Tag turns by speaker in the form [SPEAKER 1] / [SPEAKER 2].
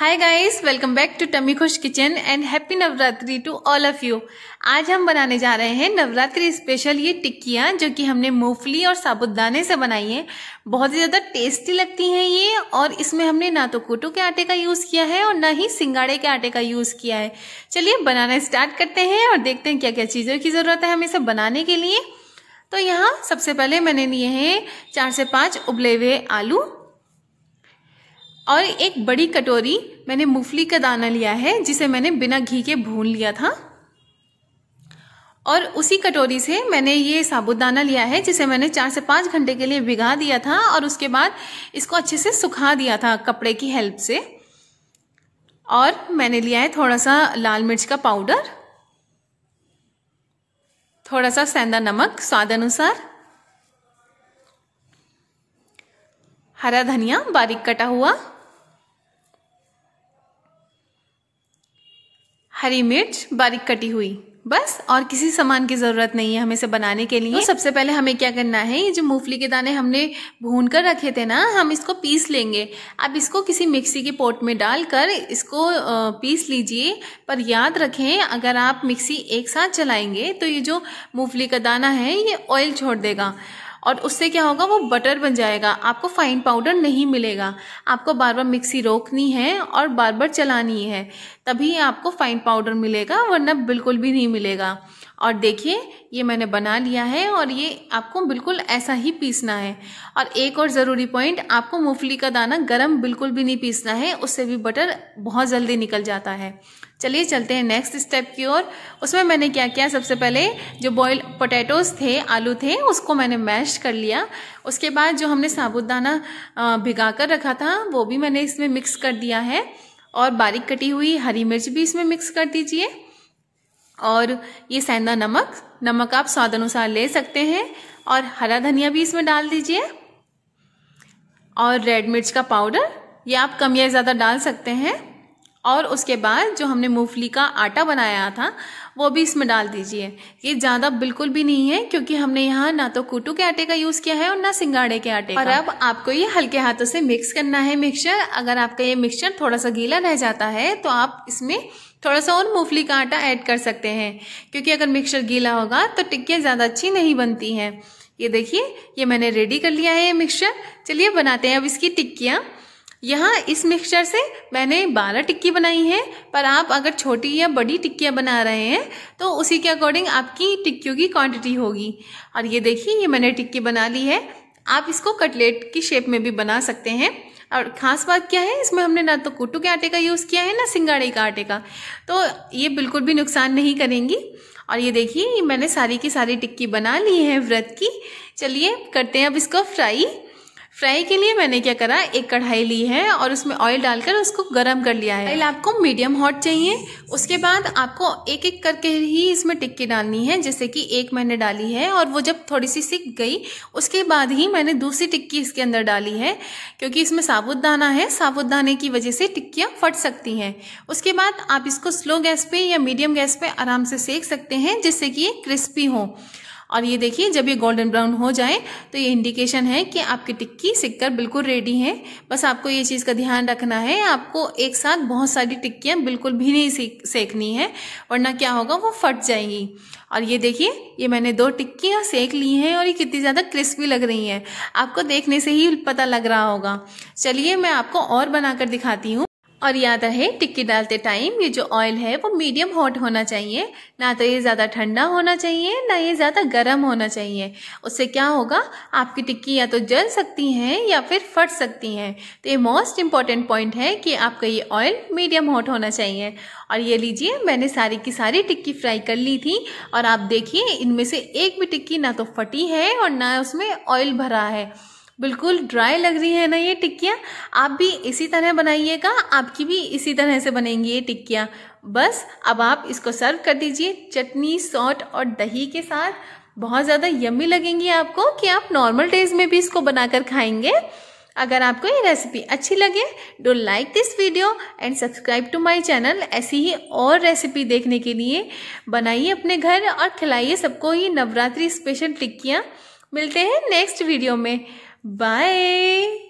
[SPEAKER 1] Hi guys welcome back to Tummy Khush Kitchen and happy Navratri to all of you आज हम बनाने जा रहे हैं नवरात्रि स्पेशल ये टिक्कियाँ जो कि हमने मूंगफली और साबुदाने से बनाई हैं बहुत ही ज़्यादा टेस्टी लगती हैं ये और इसमें हमने ना तो कोटो के आटे का यूज़ किया है और ना ही सिंगाड़े के आटे का यूज़ किया है चलिए बनाना स्टार्ट करते हैं और देखते हैं क्या क्या चीज़ों की ज़रूरत है हमें इसे बनाने के लिए तो यहाँ सबसे पहले मैंने लिए हैं चार से पाँच उबले हुए आलू और एक बड़ी कटोरी मैंने मूंगफली का दाना लिया है जिसे मैंने बिना घी के भून लिया था और उसी कटोरी से मैंने ये साबुत दाना लिया है जिसे मैंने चार से पाँच घंटे के लिए भिगा दिया था और उसके बाद इसको अच्छे से सुखा दिया था कपड़े की हेल्प से और मैंने लिया है थोड़ा सा लाल मिर्च का पाउडर थोड़ा सा सेंधा नमक स्वाद अनुसार हरा धनिया बारीक कटा हुआ हरी मिर्च बारीक कटी हुई बस और किसी सामान की ज़रूरत नहीं है हमें इसे बनाने के लिए तो सबसे पहले हमें क्या करना है ये जो मूंगफली के दाने हमने भून कर रखे थे ना हम इसको पीस लेंगे अब इसको किसी मिक्सी के पोट में डालकर इसको पीस लीजिए पर याद रखें अगर आप मिक्सी एक साथ चलाएंगे तो ये जो मूंगफली का दाना है ये ऑयल छोड़ देगा और उससे क्या होगा वो बटर बन जाएगा आपको फाइन पाउडर नहीं मिलेगा आपको बार बार मिक्सी रोकनी है और बार बार चलानी है तभी आपको फाइन पाउडर मिलेगा वरना बिल्कुल भी नहीं मिलेगा और देखिए ये मैंने बना लिया है और ये आपको बिल्कुल ऐसा ही पीसना है और एक और ज़रूरी पॉइंट आपको मूंगफली का दाना गर्म बिल्कुल भी नहीं पीसना है उससे भी बटर बहुत जल्दी निकल जाता है चलिए चलते हैं नेक्स्ट स्टेप की ओर उसमें मैंने क्या किया सबसे पहले जो बॉयल पोटैटोज थे आलू थे उसको मैंने मैश कर लिया उसके बाद जो हमने साबुदाना भिगा कर रखा था वो भी मैंने इसमें मिक्स कर दिया है और बारीक कटी हुई हरी मिर्च भी इसमें मिक्स कर दीजिए और ये सेंधा नमक नमक आप स्वाद अनुसार ले सकते हैं और हरा धनिया भी इसमें डाल दीजिए और रेड मिर्च का पाउडर ये आप कम या ज़्यादा डाल सकते हैं और उसके बाद जो हमने मूंगफली का आटा बनाया था वो भी इसमें डाल दीजिए ये ज़्यादा बिल्कुल भी नहीं है क्योंकि हमने यहाँ ना तो कूटू के आटे का यूज़ किया है और ना सिंगाड़े के आटे और अब आपको ये हल्के हाथों से मिक्स करना है मिक्सचर अगर आपका ये मिक्सचर थोड़ा सा गीला रह जाता है तो आप इसमें थोड़ा सा और मूंगफली का आटा ऐड कर सकते हैं क्योंकि अगर मिक्सचर गीला होगा तो टिक्कियाँ ज़्यादा अच्छी नहीं बनती हैं ये देखिए ये मैंने रेडी कर लिया है ये मिक्सचर चलिए बनाते हैं अब इसकी टिक्कियाँ यहाँ इस मिक्सचर से मैंने 12 टिक्की बनाई है पर आप अगर छोटी या बड़ी टिक्कियाँ बना रहे हैं तो उसी के अकॉर्डिंग आपकी टिक्कियों की क्वांटिटी होगी और ये देखिए ये मैंने टिक्की बना ली है आप इसको कटलेट की शेप में भी बना सकते हैं और ख़ास बात क्या है इसमें हमने ना तो कुटू के आटे का यूज़ किया है ना सिंगाड़े का आटे का तो ये बिल्कुल भी नुकसान नहीं करेंगी और ये देखिए मैंने सारी की सारी टिक्की बना ली है व्रत की चलिए करते हैं अब इसको फ्राई फ्राई के लिए मैंने क्या करा एक कढ़ाई ली है और उसमें ऑयल डालकर उसको गर्म कर लिया है ऑयल आपको मीडियम हॉट चाहिए उसके बाद आपको एक एक करके ही इसमें टिक्की डालनी है जैसे कि एक मैंने डाली है और वो जब थोड़ी सी सिक गई उसके बाद ही मैंने दूसरी टिक्की इसके अंदर डाली है क्योंकि इसमें साबुत दाना है साबुत दाने की वजह से टिक्कियाँ फट सकती हैं उसके बाद आप इसको स्लो गैस पर या मीडियम गैस पर आराम से सेक सकते हैं जिससे कि ये क्रिस्पी हो और ये देखिए जब ये गोल्डन ब्राउन हो जाए तो ये इंडिकेशन है कि आपकी टिक्की सिक्कर बिल्कुल रेडी है बस आपको ये चीज़ का ध्यान रखना है आपको एक साथ बहुत सारी टिक्कियाँ बिल्कुल भी नहीं सेकनी है वरना क्या होगा वो फट जाएंगी और ये देखिए ये मैंने दो टिक्कियाँ सेक ली हैं और ये कितनी ज़्यादा क्रिस्पी लग रही हैं आपको देखने से ही पता लग रहा होगा चलिए मैं आपको और बनाकर दिखाती हूँ और याद रहे टिक्की डालते टाइम ये जो ऑयल है वो मीडियम हॉट होना चाहिए ना तो ये ज़्यादा ठंडा होना चाहिए ना ये ज़्यादा गर्म होना चाहिए उससे क्या होगा आपकी टिक्की या तो जल सकती हैं या फिर फट सकती हैं तो ये मोस्ट इम्पॉर्टेंट पॉइंट है कि आपका ये ऑयल मीडियम हॉट होना चाहिए और ये लीजिए मैंने सारी की सारी टिक्की फ्राई कर ली थी और आप देखिए इनमें से एक भी टिक्की ना तो फटी है और ना उसमें ऑयल भरा है बिल्कुल ड्राई लग रही है ना ये टिक्कियाँ आप भी इसी तरह बनाइएगा आपकी भी इसी तरह से बनेंगी ये टिक्कियाँ बस अब आप इसको सर्व कर दीजिए चटनी सॉट और दही के साथ बहुत ज़्यादा यम्मी लगेंगी आपको कि आप नॉर्मल डेज में भी इसको बनाकर खाएंगे अगर आपको ये रेसिपी अच्छी लगे do like this video and subscribe to my channel ऐसी ही और रेसिपी देखने के लिए बनाइए अपने घर और खिलाइए सबको ये नवरात्रि स्पेशल टिक्कियाँ मिलते हैं नेक्स्ट वीडियो में Bye.